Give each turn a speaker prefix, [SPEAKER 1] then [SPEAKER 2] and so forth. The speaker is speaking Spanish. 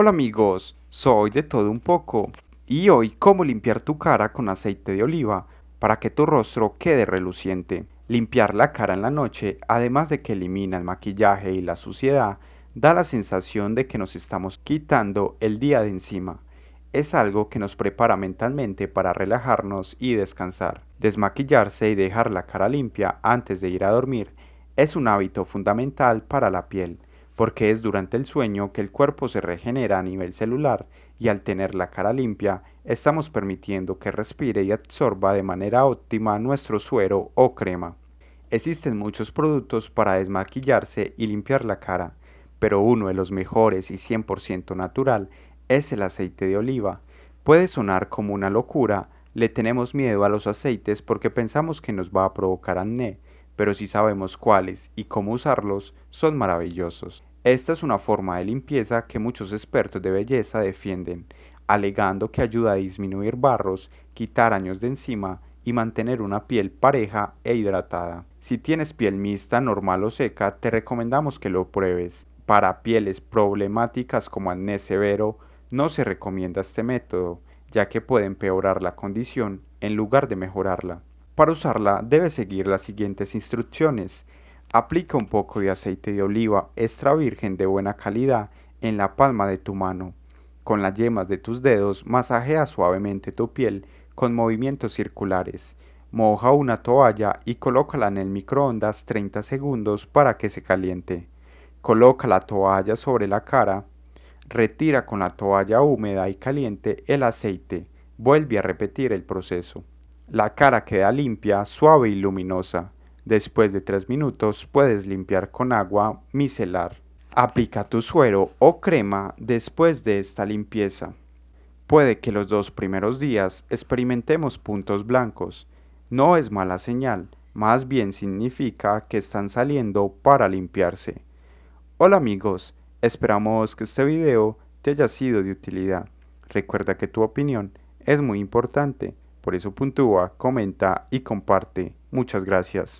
[SPEAKER 1] Hola amigos, soy de todo un poco y hoy cómo limpiar tu cara con aceite de oliva para que tu rostro quede reluciente. Limpiar la cara en la noche, además de que elimina el maquillaje y la suciedad, da la sensación de que nos estamos quitando el día de encima. Es algo que nos prepara mentalmente para relajarnos y descansar. Desmaquillarse y dejar la cara limpia antes de ir a dormir es un hábito fundamental para la piel porque es durante el sueño que el cuerpo se regenera a nivel celular y al tener la cara limpia, estamos permitiendo que respire y absorba de manera óptima nuestro suero o crema. Existen muchos productos para desmaquillarse y limpiar la cara, pero uno de los mejores y 100% natural es el aceite de oliva. Puede sonar como una locura, le tenemos miedo a los aceites porque pensamos que nos va a provocar acné, pero si sabemos cuáles y cómo usarlos, son maravillosos. Esta es una forma de limpieza que muchos expertos de belleza defienden, alegando que ayuda a disminuir barros, quitar años de encima y mantener una piel pareja e hidratada. Si tienes piel mixta, normal o seca, te recomendamos que lo pruebes. Para pieles problemáticas como acné severo, no se recomienda este método, ya que puede empeorar la condición en lugar de mejorarla. Para usarla debe seguir las siguientes instrucciones. Aplica un poco de aceite de oliva extra virgen de buena calidad en la palma de tu mano. Con las yemas de tus dedos masajea suavemente tu piel con movimientos circulares. Moja una toalla y colócala en el microondas 30 segundos para que se caliente. Coloca la toalla sobre la cara. Retira con la toalla húmeda y caliente el aceite. Vuelve a repetir el proceso. La cara queda limpia, suave y luminosa. Después de 3 minutos puedes limpiar con agua micelar. Aplica tu suero o crema después de esta limpieza. Puede que los dos primeros días experimentemos puntos blancos. No es mala señal, más bien significa que están saliendo para limpiarse. Hola amigos, esperamos que este video te haya sido de utilidad. Recuerda que tu opinión es muy importante. Por eso puntúa, comenta y comparte. Muchas gracias.